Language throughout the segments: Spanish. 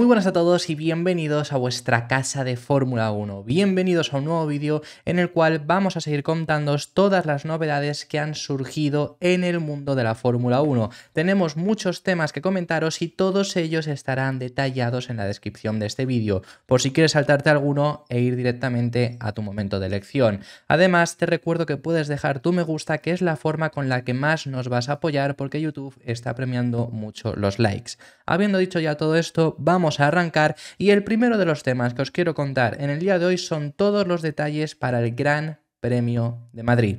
Muy buenas a todos y bienvenidos a vuestra casa de Fórmula 1. Bienvenidos a un nuevo vídeo en el cual vamos a seguir contándoos todas las novedades que han surgido en el mundo de la Fórmula 1. Tenemos muchos temas que comentaros y todos ellos estarán detallados en la descripción de este vídeo, por si quieres saltarte alguno e ir directamente a tu momento de elección. Además, te recuerdo que puedes dejar tu me gusta, que es la forma con la que más nos vas a apoyar porque YouTube está premiando mucho los likes. Habiendo dicho ya todo esto, vamos a arrancar y el primero de los temas que os quiero contar en el día de hoy son todos los detalles para el Gran Premio de Madrid.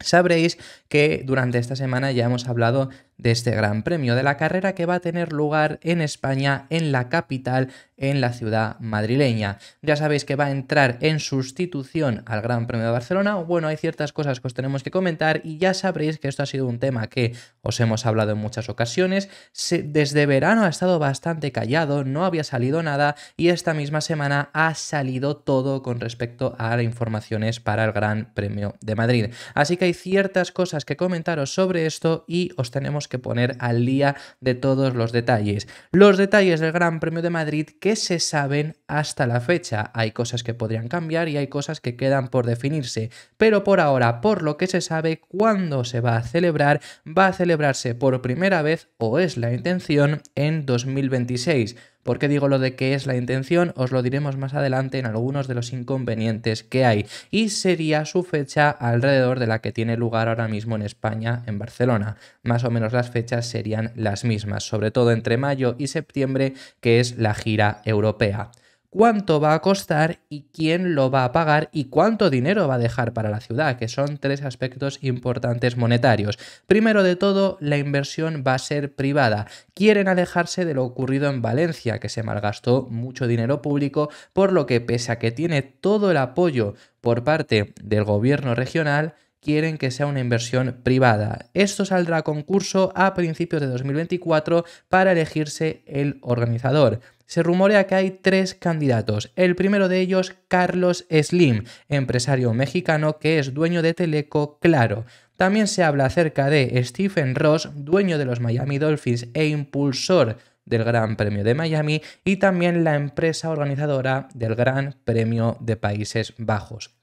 Sabréis que durante esta semana ya hemos hablado de este Gran Premio de la carrera que va a tener lugar en España, en la capital, en la ciudad madrileña. Ya sabéis que va a entrar en sustitución al Gran Premio de Barcelona. Bueno, hay ciertas cosas que os tenemos que comentar y ya sabréis que esto ha sido un tema que os hemos hablado en muchas ocasiones. desde verano ha estado bastante callado, no había salido nada y esta misma semana ha salido todo con respecto a informaciones para el Gran Premio de Madrid. Así que hay ciertas cosas que comentaros sobre esto y os tenemos que poner al día de todos los detalles. Los detalles del Gran Premio de Madrid que se saben hasta la fecha. Hay cosas que podrían cambiar y hay cosas que quedan por definirse. Pero por ahora, por lo que se sabe, cuándo se va a celebrar, va a celebrarse por primera vez o es la intención en 2026. ¿Por qué digo lo de qué es la intención? Os lo diremos más adelante en algunos de los inconvenientes que hay y sería su fecha alrededor de la que tiene lugar ahora mismo en España, en Barcelona. Más o menos las fechas serían las mismas, sobre todo entre mayo y septiembre, que es la gira europea cuánto va a costar y quién lo va a pagar y cuánto dinero va a dejar para la ciudad, que son tres aspectos importantes monetarios. Primero de todo, la inversión va a ser privada. Quieren alejarse de lo ocurrido en Valencia, que se malgastó mucho dinero público, por lo que pese a que tiene todo el apoyo por parte del gobierno regional, quieren que sea una inversión privada. Esto saldrá a concurso a principios de 2024 para elegirse el organizador. Se rumorea que hay tres candidatos. El primero de ellos, Carlos Slim, empresario mexicano que es dueño de Teleco Claro. También se habla acerca de Stephen Ross, dueño de los Miami Dolphins e impulsor del Gran Premio de Miami y también la empresa organizadora del Gran Premio de Países Bajos.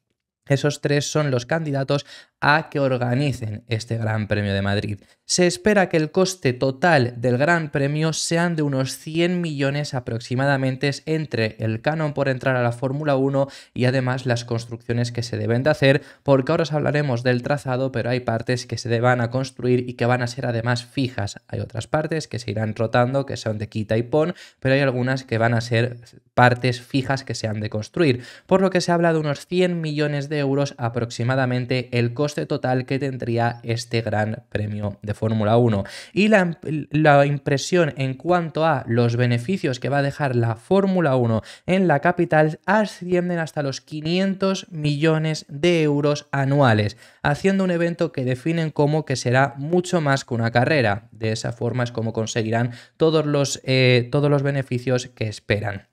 Esos tres son los candidatos a que organicen este Gran Premio de Madrid. Se espera que el coste total del Gran Premio sean de unos 100 millones aproximadamente entre el canon por entrar a la Fórmula 1 y además las construcciones que se deben de hacer, porque ahora os hablaremos del trazado, pero hay partes que se van a construir y que van a ser además fijas. Hay otras partes que se irán rotando, que son de quita y pon, pero hay algunas que van a ser partes fijas que se han de construir, por lo que se habla de unos 100 millones de euros aproximadamente el coste total que tendría este gran premio de Fórmula 1. Y la, impresión en cuanto a los beneficios que va a dejar la Fórmula 1 en la capital ascienden hasta los 500 millones de euros anuales, haciendo un evento que definen como que será mucho más que una carrera. De esa forma es como conseguirán todos los, eh, todos los beneficios que esperan.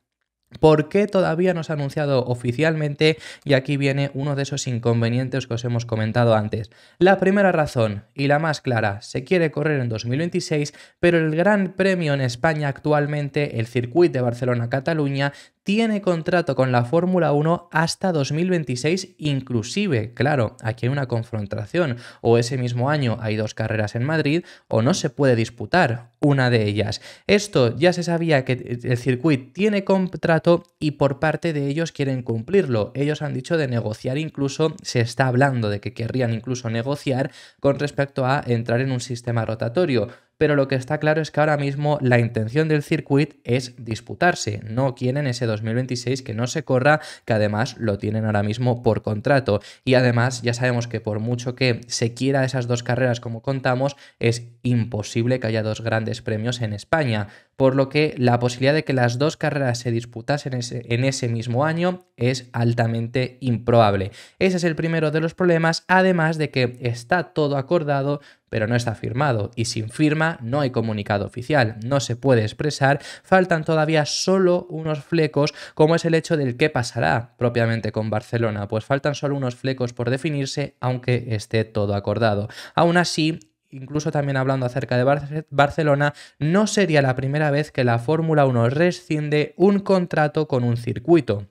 ¿Por qué todavía no se ha anunciado oficialmente? Y aquí viene uno de esos inconvenientes que os hemos comentado antes. La primera razón, y la más clara, se quiere correr en 2026, pero el Gran Premio en España actualmente, el Circuit de Barcelona-Cataluña, tiene contrato con la Fórmula 1 hasta 2026 inclusive. Claro, aquí hay una confrontación. O ese mismo año hay dos carreras en Madrid o no se puede disputar una de ellas. Esto ya se sabía que el circuito tiene contrato y por parte de ellos quieren cumplirlo. Ellos han dicho de negociar incluso, se está hablando de que querrían incluso negociar con respecto a entrar en un sistema rotatorio pero lo que está claro es que ahora mismo la intención del circuito es disputarse. No quieren ese 2026 que no se corra, que además lo tienen ahora mismo por contrato. Y además ya sabemos que por mucho que se quiera esas dos carreras como contamos, es imposible que haya dos grandes premios en España. Por lo que la posibilidad de que las dos carreras se disputasen en ese mismo año es altamente improbable. Ese es el primero de los problemas, además de que está todo acordado pero no está firmado y sin firma no hay comunicado oficial, no se puede expresar, faltan todavía solo unos flecos como es el hecho del qué pasará propiamente con Barcelona, pues faltan solo unos flecos por definirse aunque esté todo acordado. Aún así, incluso también hablando acerca de Barcelona, no sería la primera vez que la Fórmula 1 rescinde un contrato con un circuito.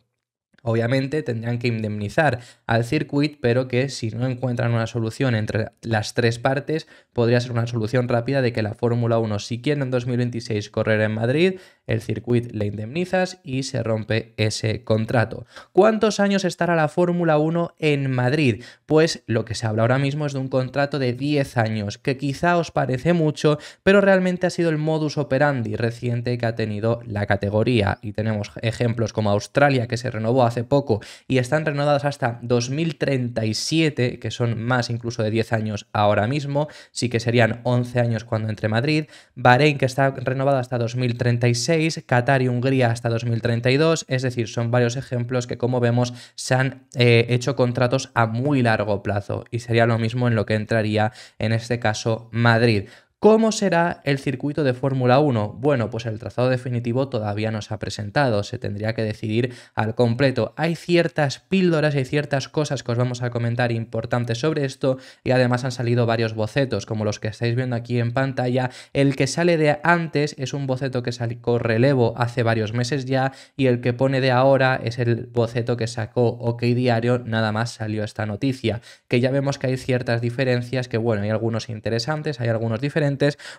Obviamente tendrían que indemnizar al circuito, pero que si no encuentran una solución entre las tres partes, podría ser una solución rápida de que la Fórmula 1, si quiere en 2026 correr en Madrid, el circuito le indemnizas y se rompe ese contrato. ¿Cuántos años estará la Fórmula 1 en Madrid? Pues lo que se habla ahora mismo es de un contrato de 10 años, que quizá os parece mucho, pero realmente ha sido el modus operandi reciente que ha tenido la categoría. Y tenemos ejemplos como Australia, que se renovó hace poco y están renovadas hasta 2037, que son más incluso de 10 años ahora mismo, sí que serían 11 años cuando entre Madrid, Bahrein, que está renovada hasta 2036, Qatar y Hungría hasta 2032, es decir, son varios ejemplos que como vemos se han eh, hecho contratos a muy largo plazo y sería lo mismo en lo que entraría en este caso Madrid. ¿Cómo será el circuito de Fórmula 1? Bueno, pues el trazado definitivo todavía no se ha presentado, se tendría que decidir al completo. Hay ciertas píldoras y ciertas cosas que os vamos a comentar importantes sobre esto y además han salido varios bocetos, como los que estáis viendo aquí en pantalla. El que sale de antes es un boceto que sacó relevo hace varios meses ya y el que pone de ahora es el boceto que sacó OK Diario, nada más salió esta noticia, que ya vemos que hay ciertas diferencias, que bueno, hay algunos interesantes, hay algunos diferentes,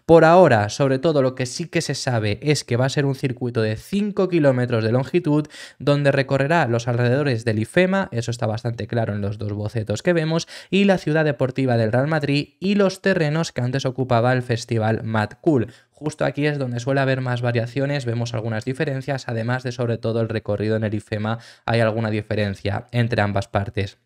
por ahora, sobre todo lo que sí que se sabe es que va a ser un circuito de 5 kilómetros de longitud donde recorrerá los alrededores del IFEMA, eso está bastante claro en los dos bocetos que vemos, y la ciudad deportiva del Real Madrid y los terrenos que antes ocupaba el festival Mad Cool. Justo aquí es donde suele haber más variaciones, vemos algunas diferencias, además de sobre todo el recorrido en el IFEMA hay alguna diferencia entre ambas partes.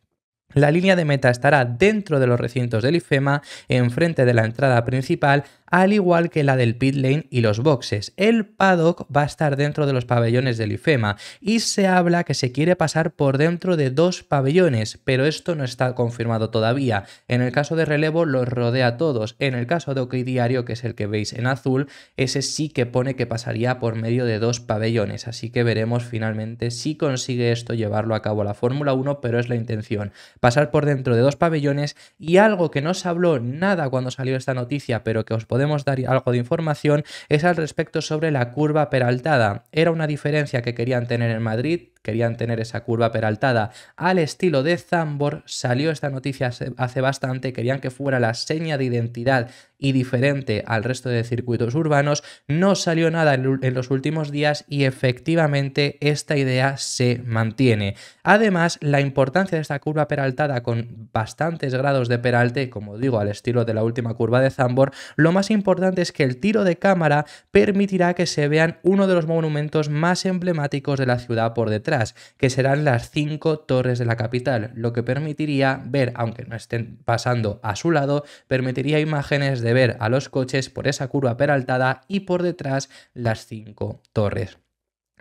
La línea de meta estará dentro de los recintos del IFEMA, enfrente de la entrada principal, al igual que la del pit lane y los boxes. El paddock va a estar dentro de los pabellones del IFEMA y se habla que se quiere pasar por dentro de dos pabellones, pero esto no está confirmado todavía. En el caso de relevo los rodea todos, en el caso de OK Diario, que es el que veis en azul, ese sí que pone que pasaría por medio de dos pabellones, así que veremos finalmente si consigue esto llevarlo a cabo la Fórmula 1, pero es la intención pasar por dentro de dos pabellones y algo que no se habló nada cuando salió esta noticia, pero que os podemos dar algo de información, es al respecto sobre la curva peraltada. Era una diferencia que querían tener en Madrid, querían tener esa curva peraltada al estilo de Zambor. Salió esta noticia hace bastante, querían que fuera la seña de identidad y diferente al resto de circuitos urbanos, no salió nada en los últimos días y efectivamente esta idea se mantiene. Además, la importancia de esta curva peraltada con bastantes grados de peralte, como digo, al estilo de la última curva de Zambor, lo más importante es que el tiro de cámara permitirá que se vean uno de los monumentos más emblemáticos de la ciudad por detrás, que serán las cinco torres de la capital, lo que permitiría ver, aunque no estén pasando a su lado, permitiría imágenes de ver a los coches por esa curva peraltada y por detrás las cinco torres.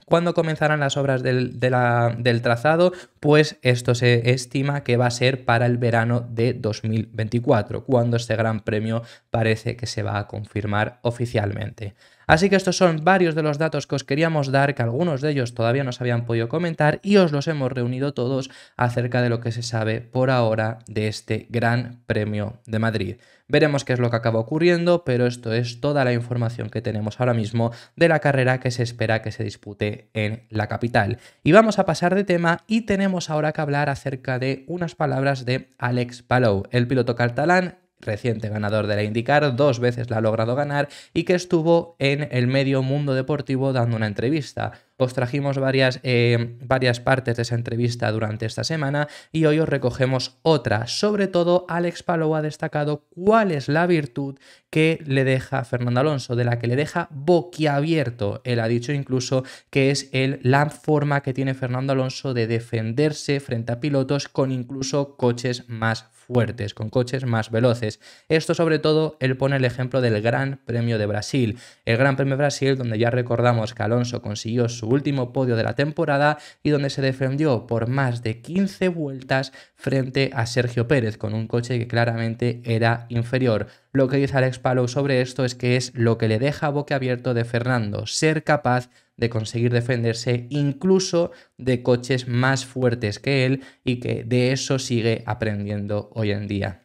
¿Cuándo comenzarán las obras del, del, trazado? Pues esto se estima que va a ser para el verano de 2024, cuando este Gran Premio parece que se va a confirmar oficialmente. Así que estos son varios de los datos que os queríamos dar, que algunos de ellos todavía no se habían podido comentar y os los hemos reunido todos acerca de lo que se sabe por ahora de este Gran Premio de Madrid. Veremos qué es lo que acaba ocurriendo, pero esto es toda la información que tenemos ahora mismo de la carrera que se espera que se dispute en la capital. Y vamos a pasar de tema y tenemos ahora que hablar acerca de unas palabras de Alex Palou, el piloto catalán reciente ganador de la IndyCar, dos veces la ha logrado ganar y que estuvo en el medio mundo deportivo dando una entrevista. Os trajimos varias, eh, varias partes de esa entrevista durante esta semana y hoy os recogemos otra. Sobre todo, Alex Palou ha destacado cuál es la virtud que le deja Fernando Alonso, de la que le deja boquiabierto. Él ha dicho incluso que es el, la forma que tiene Fernando Alonso de defenderse frente a pilotos con incluso coches más fuertes, con coches más veloces. Esto sobre todo, él pone el ejemplo del Gran Premio de Brasil. El Gran Premio de Brasil, donde ya recordamos que Alonso consiguió su último podio de la temporada y donde se defendió por más de 15 vueltas frente a Sergio Pérez con un coche que claramente era inferior. Lo que dice Alex Palou sobre esto es que es lo que le deja boque abierto de Fernando, ser capaz de conseguir defenderse incluso de coches más fuertes que él y que de eso sigue aprendiendo hoy en día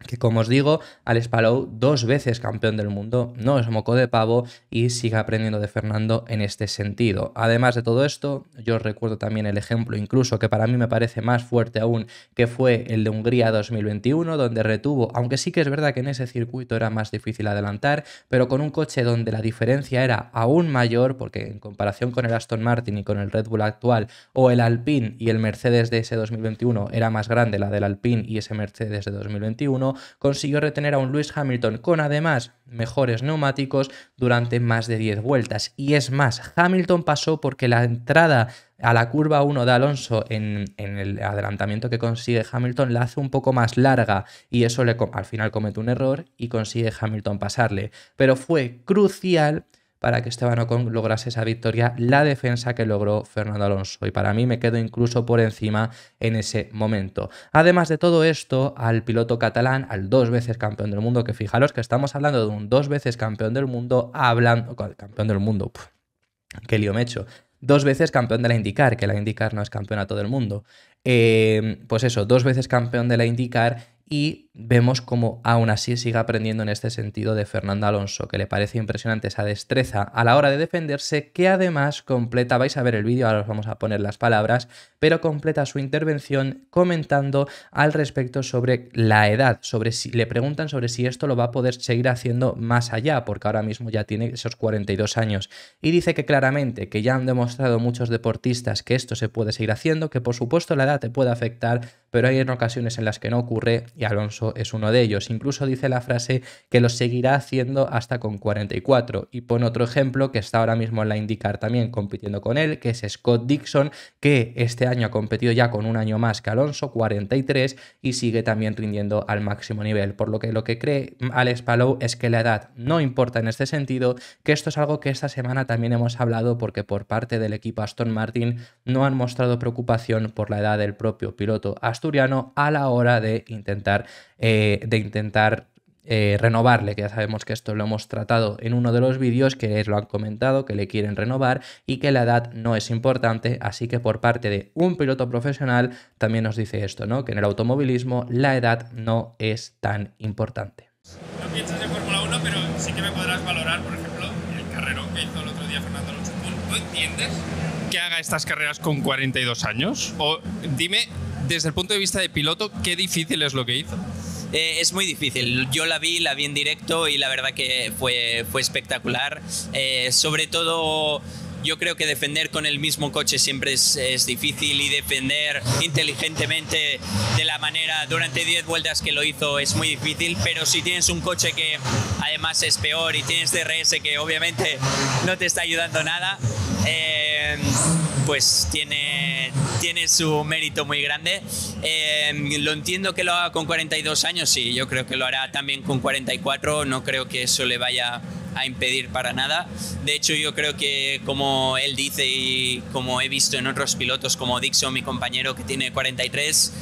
que como os digo, Alex Palou, dos veces campeón del mundo, no es moco de pavo y sigue aprendiendo de Fernando en este sentido. Además de todo esto, yo recuerdo también el ejemplo, incluso que para mí me parece más fuerte aún, que fue el de Hungría 2021, donde retuvo, aunque sí que es verdad que en ese circuito era más difícil adelantar, pero con un coche donde la diferencia era aún mayor, porque en comparación con el Aston Martin y con el Red Bull actual, o el Alpine y el Mercedes de ese 2021, era más grande la del Alpine y ese Mercedes de 2021, consiguió retener a un Lewis Hamilton con además mejores neumáticos durante más de 10 vueltas. Y es más, Hamilton pasó porque la entrada a la curva 1 de Alonso en, en, el adelantamiento que consigue Hamilton la hace un poco más larga y eso le, al final comete un error y consigue Hamilton pasarle. Pero fue crucial para que Esteban Ocon lograse esa victoria, la defensa que logró Fernando Alonso. Y para mí me quedo incluso por encima en ese momento. Además de todo esto, al piloto catalán, al dos veces campeón del mundo, que fijaros que estamos hablando de un dos veces campeón del mundo, hablando, con el campeón del mundo, qué lío me he hecho, dos veces campeón de la IndyCar, que la IndyCar no es a todo el mundo. Eh, pues eso, dos veces campeón de la IndyCar y vemos cómo aún así sigue aprendiendo en este sentido de Fernando Alonso, que le parece impresionante esa destreza a la hora de defenderse, que además completa, vais a ver el vídeo, ahora os vamos a poner las palabras, pero completa su intervención comentando al respecto sobre la edad, sobre si le preguntan sobre si esto lo va a poder seguir haciendo más allá, porque ahora mismo ya tiene esos 42 años, y dice que claramente que ya han demostrado muchos deportistas que esto se puede seguir haciendo, que por supuesto la edad te puede afectar, pero hay en ocasiones en las que no ocurre y Alonso es uno de ellos. Incluso dice la frase que lo seguirá haciendo hasta con 44. Y pone otro ejemplo que está ahora mismo en la IndyCar también compitiendo con él, que es Scott Dixon, que este año ha competido ya con un año más que Alonso, 43, y sigue también rindiendo al máximo nivel. Por lo que lo que cree Alex Palou es que la edad no importa en este sentido, que esto es algo que esta semana también hemos hablado porque por parte del equipo Aston Martin no han mostrado preocupación por la edad del propio piloto asturiano a la hora de intentar eh, de intentar eh, renovarle, que ya sabemos que esto lo hemos tratado en uno de los vídeos, que lo han comentado, que le quieren renovar y que la edad no es importante, así que por parte de un piloto profesional también nos dice esto, ¿no? Que en el automovilismo la edad no es tan importante. No piensas en Fórmula 1, pero sí que me podrás valorar, por ejemplo, el carrero que hizo el otro día Fernando Alonso. ¿Tú entiendes que haga estas carreras con 42 años? O dime, desde el punto de vista de piloto, qué difícil es lo que hizo. Eh, es muy difícil. Yo la vi, la vi en directo y la verdad que fue, fue espectacular. Eh, sobre todo yo creo que defender con el mismo coche siempre es, es, difícil y defender inteligentemente de la manera durante 10 vueltas que lo hizo es muy difícil, pero si tienes un coche que además es peor y tienes DRS que obviamente no te está ayudando nada, eh, pues tiene, tiene su mérito muy grande. Em, lo entiendo que lo haga con 42 años, sí, yo creo que lo hará también con 44, no creo que eso le vaya a impedir para nada. De hecho, yo creo que como él dice y como he visto en otros pilotos como Dixon, mi compañero que tiene 43,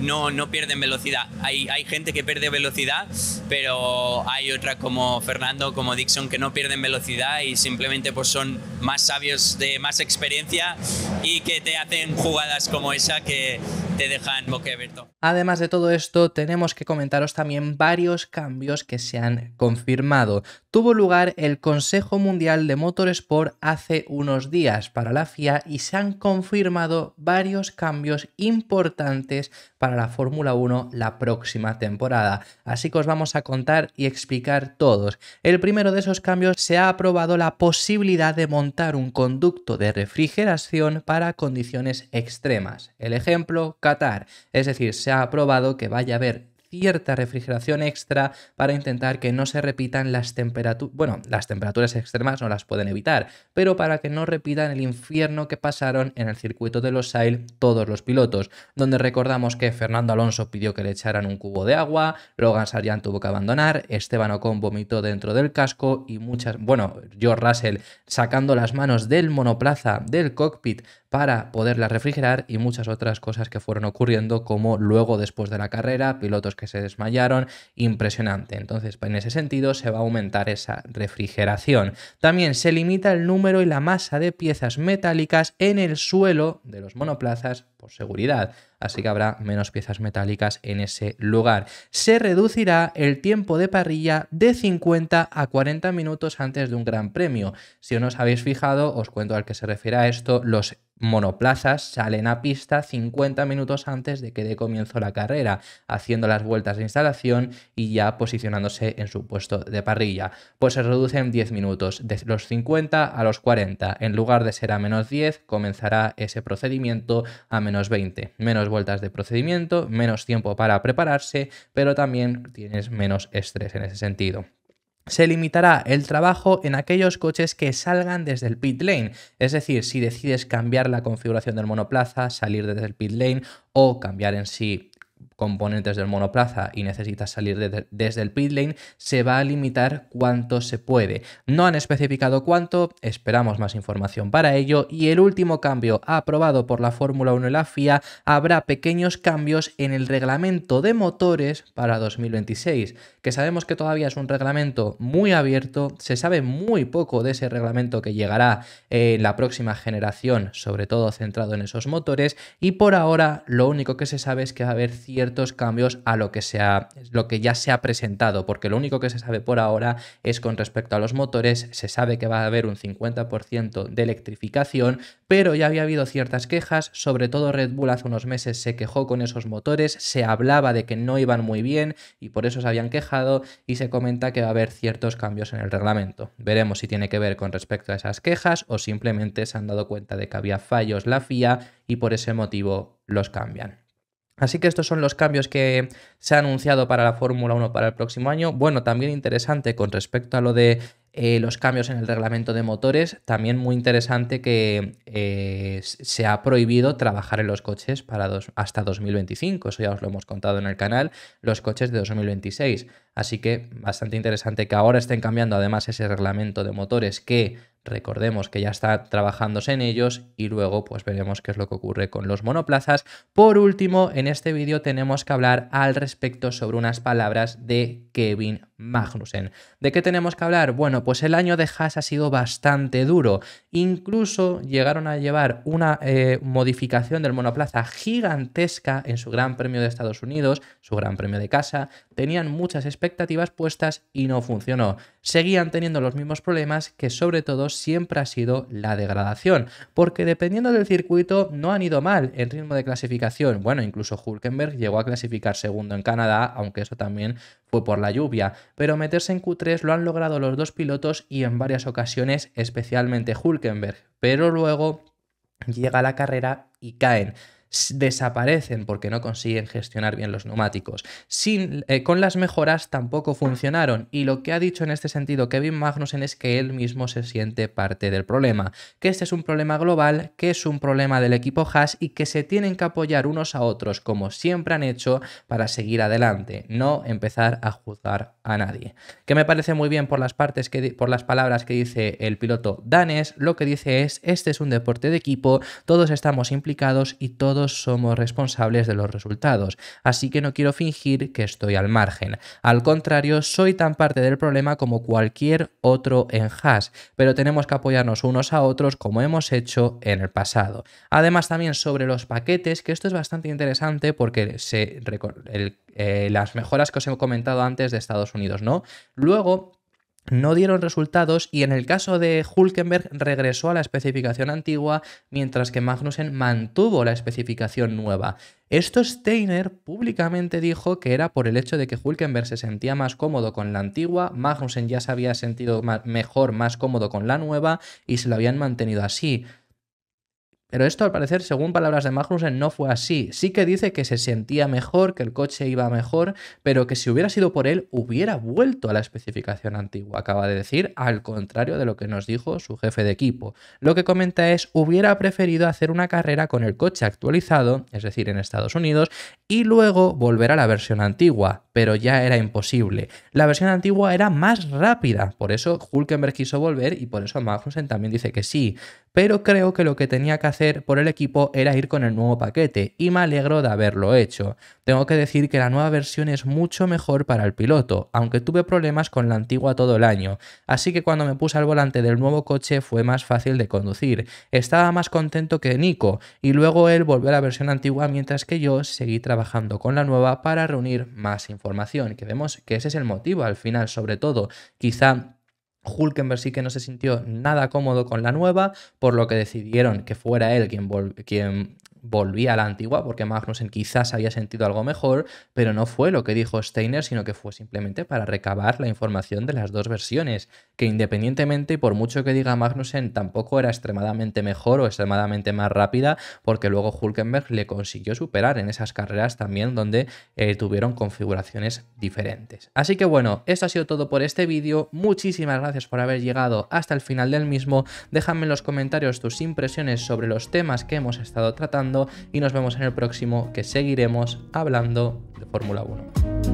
no, pierden velocidad. Hay, hay gente que pierde velocidad, pero hay otra como Fernando, como Dixon, que no pierden velocidad y simplemente pues, son más sabios, de más experiencia y que te hacen jugadas como esa que te dejan boquiabierto. Además de todo esto, tenemos que comentaros también varios cambios que se han confirmado. Tuvo lugar el Consejo Mundial de Motorsport hace unos días para la FIA y se han confirmado varios cambios importantes para la Fórmula 1 la próxima temporada. Así que os vamos a contar y explicar todos. El primero de esos cambios se ha aprobado la posibilidad de montar un conducto de refrigeración para condiciones extremas. El ejemplo, Qatar. Es decir, se ha ha probado que vaya a haber cierta refrigeración extra para intentar que no se repitan las temperaturas, bueno, las temperaturas extremas no las pueden evitar, pero para que no repitan el infierno que pasaron en el circuito de los Sail todos los pilotos, donde recordamos que Fernando Alonso pidió que le echaran un cubo de agua, Logan Sarian tuvo que abandonar, Esteban Ocon vomitó dentro del casco y muchas, bueno, George Russell sacando las manos del monoplaza del cockpit para poderla refrigerar y muchas otras cosas que fueron ocurriendo como luego después de la carrera, pilotos que se desmayaron, impresionante. Entonces, en ese sentido se va a aumentar esa refrigeración. También se limita el número y la masa de piezas metálicas en el suelo de los monoplazas seguridad, así que habrá menos piezas metálicas en ese lugar. Se reducirá el tiempo de parrilla de 50 a 40 minutos antes de un gran premio. Si no os habéis fijado, os cuento al que se refiere a esto, los monoplazas salen a pista 50 minutos antes de que dé comienzo la carrera, haciendo las vueltas de instalación y ya posicionándose en su puesto de parrilla. Pues se reducen 10 minutos, de los 50 a los 40. En lugar de ser a menos 10, comenzará ese procedimiento a menos menos 20, menos vueltas de procedimiento, menos tiempo para prepararse, pero también tienes menos estrés en ese sentido. Se limitará el trabajo en aquellos coches que salgan desde el pit lane, es decir, si decides cambiar la configuración del monoplaza, salir desde el pit lane o cambiar en sí componentes del monoplaza y necesitas salir desde el pit lane, se va a limitar cuánto se puede. No han especificado cuánto, esperamos más información para ello y el último cambio aprobado por la Fórmula 1 y la FIA habrá pequeños cambios en el reglamento de motores para 2026, que sabemos que todavía es un reglamento muy abierto, se sabe muy poco de ese reglamento que llegará en la próxima generación, sobre todo centrado en esos motores, y por ahora lo único que se sabe es que va a haber ciertos ciertos cambios a lo que, sea, lo que ya se ha presentado, porque lo único que se sabe por ahora es con respecto a los motores, se sabe que va a haber un 50% de electrificación, pero ya había habido ciertas quejas, sobre todo Red Bull hace unos meses se quejó con esos motores, se hablaba de que no iban muy bien y por eso se habían quejado y se comenta que va a haber ciertos cambios en el reglamento. Veremos si tiene que ver con respecto a esas quejas o simplemente se han dado cuenta de que había fallos la FIA y por ese motivo los cambian. Así que estos son los cambios que se han anunciado para la Fórmula 1 para el próximo año. Bueno, también interesante con respecto a lo de eh, los cambios en el reglamento de motores, también muy interesante que eh, se ha prohibido trabajar en los coches para dos, hasta 2025, eso ya os lo hemos contado en el canal, los coches de 2026. Así que bastante interesante que ahora estén cambiando además ese reglamento de motores que Recordemos que ya está trabajándose en ellos y luego pues veremos qué es lo que ocurre con los monoplazas. Por último, en este vídeo tenemos que hablar al respecto sobre unas palabras de Kevin Magnussen. ¿De qué tenemos que hablar? Bueno, pues el año de Haas ha sido bastante duro. Incluso llegaron a llevar una eh, modificación del monoplaza gigantesca en su Gran Premio de Estados Unidos, su Gran Premio de casa. Tenían muchas expectativas puestas y no funcionó. Seguían teniendo los mismos problemas que sobre todo siempre ha sido la degradación, porque dependiendo del circuito no han ido mal el ritmo de clasificación. Bueno, incluso Hulkenberg llegó a clasificar segundo en Canadá, aunque eso también fue por la lluvia, pero meterse en Q3 lo han logrado los dos pilotos y en varias ocasiones, especialmente Hulkenberg, pero luego llega la carrera y caen desaparecen porque no consiguen gestionar bien los neumáticos. Sin, eh, con las mejoras tampoco funcionaron y lo que ha dicho en este sentido Kevin Magnussen es que él mismo se siente parte del problema, que este es un problema global, que es un problema del equipo Haas y que se tienen que apoyar unos a otros como siempre han hecho para seguir adelante, no empezar a juzgar a nadie. Que me parece muy bien por las partes que por las palabras que dice el piloto Danes, lo que dice es este es un deporte de equipo, todos estamos implicados y todos somos responsables de los resultados, así que no quiero fingir que estoy al margen. Al contrario, soy tan parte del problema como cualquier otro en hash, pero tenemos que apoyarnos unos a otros como hemos hecho en el pasado. Además también sobre los paquetes, que esto es bastante interesante porque se, eh, las mejoras que os he comentado antes de Estados Unidos, ¿no? Luego no dieron resultados y en el caso de Hulkenberg regresó a la especificación antigua, mientras que Magnussen mantuvo la especificación nueva. Esto Steiner públicamente dijo que era por el hecho de que Hulkenberg se sentía más cómodo con la antigua, Magnussen ya se había sentido mejor, más cómodo con la nueva y se lo habían mantenido así. Pero esto, al parecer, según palabras de Magnussen, no fue así. Sí que dice que se sentía mejor, que el coche iba mejor, pero que si hubiera sido por él, hubiera vuelto a la especificación antigua, acaba de decir, al contrario de lo que nos dijo su jefe de equipo. Lo que comenta es, hubiera preferido hacer una carrera con el coche actualizado, es decir, en Estados Unidos, y luego volver a la versión antigua, pero ya era imposible. La versión antigua era más rápida, por eso Hulkenberg quiso volver y por eso Magnussen también dice que sí, pero creo que lo que tenía que hacer por el equipo era ir con el nuevo paquete y me alegro de haberlo hecho. Tengo que decir que la nueva versión es mucho mejor para el piloto, aunque tuve problemas con la antigua todo el año, así que cuando me puse al volante del nuevo coche fue más fácil de conducir. Estaba más contento que Nico y luego él volvió a la versión antigua mientras que yo seguí trabajando con la nueva para reunir más información, que vemos que ese es el motivo al final sobre todo. Quizá Hulkenberg sí que no se sintió nada cómodo con la nueva, por lo que decidieron que fuera él quien, quien volvía a la antigua porque Magnussen quizás había sentido algo mejor, pero no fue lo que dijo Steiner, sino que fue simplemente para recabar la información de las dos versiones, que independientemente y por mucho que diga Magnussen tampoco era extremadamente mejor o extremadamente más rápida, porque luego Hulkenberg le consiguió superar en esas carreras también donde eh, tuvieron configuraciones diferentes. Así que bueno, esto ha sido todo por este vídeo, muchísimas gracias por haber llegado hasta el final del mismo, déjame en los comentarios tus impresiones sobre los temas que hemos estado tratando y nos vemos en el próximo que seguiremos hablando de Fórmula 1.